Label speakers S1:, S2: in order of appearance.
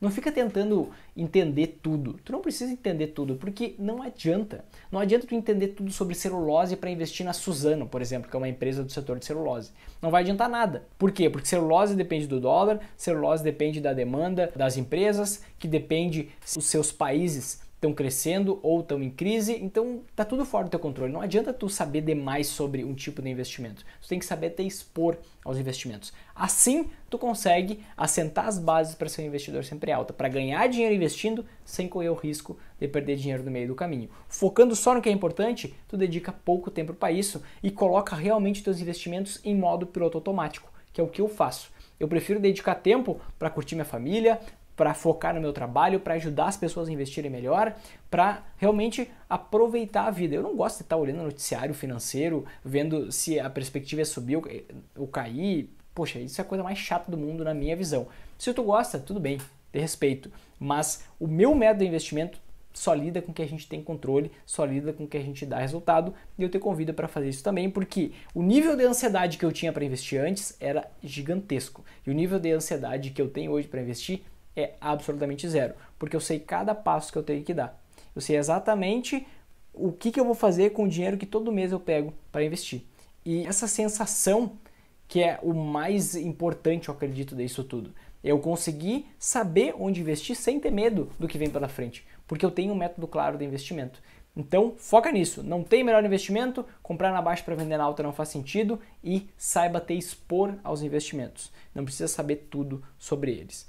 S1: Não fica tentando entender tudo. Tu não precisa entender tudo, porque não adianta. Não adianta tu entender tudo sobre celulose para investir na Suzano, por exemplo, que é uma empresa do setor de celulose. Não vai adiantar nada. Por quê? Porque celulose depende do dólar, celulose depende da demanda das empresas, que depende os seus países estão crescendo ou estão em crise, então tá tudo fora do teu controle. Não adianta tu saber demais sobre um tipo de investimento. Tu tem que saber te expor aos investimentos. Assim, tu consegue assentar as bases para ser um investidor sempre alta, para ganhar dinheiro investindo sem correr o risco de perder dinheiro no meio do caminho. Focando só no que é importante, tu dedica pouco tempo para isso e coloca realmente teus investimentos em modo piloto automático, que é o que eu faço. Eu prefiro dedicar tempo para curtir minha família, para focar no meu trabalho, para ajudar as pessoas a investirem melhor, para realmente aproveitar a vida. Eu não gosto de estar olhando noticiário financeiro, vendo se a perspectiva é subir eh, ou, cair. Poxa, isso é a coisa mais chata do mundo na minha visão. Se tu gosta, tudo bem, de respeito. Mas o meu método de investimento só lida com o que a gente tem controle, só lida com o que a gente dá resultado. E eu te convido para fazer isso também, porque o nível de ansiedade que eu tinha para investir antes era gigantesco. E o nível de ansiedade que eu tenho hoje para investir é absolutamente zero, porque eu sei cada passo que eu tenho que dar. Eu sei exatamente o que, que eu vou fazer com o dinheiro que todo mês eu pego para investir. E essa sensação que é o mais importante, eu acredito, disso tudo. É eu consegui saber onde investir sem ter medo do que vem pela frente, porque eu tenho um método claro de investimento. Então, foca nisso. Não tem melhor investimento, comprar na baixa para vender na alta não faz sentido e saiba ter expor aos investimentos. Não precisa saber tudo sobre eles.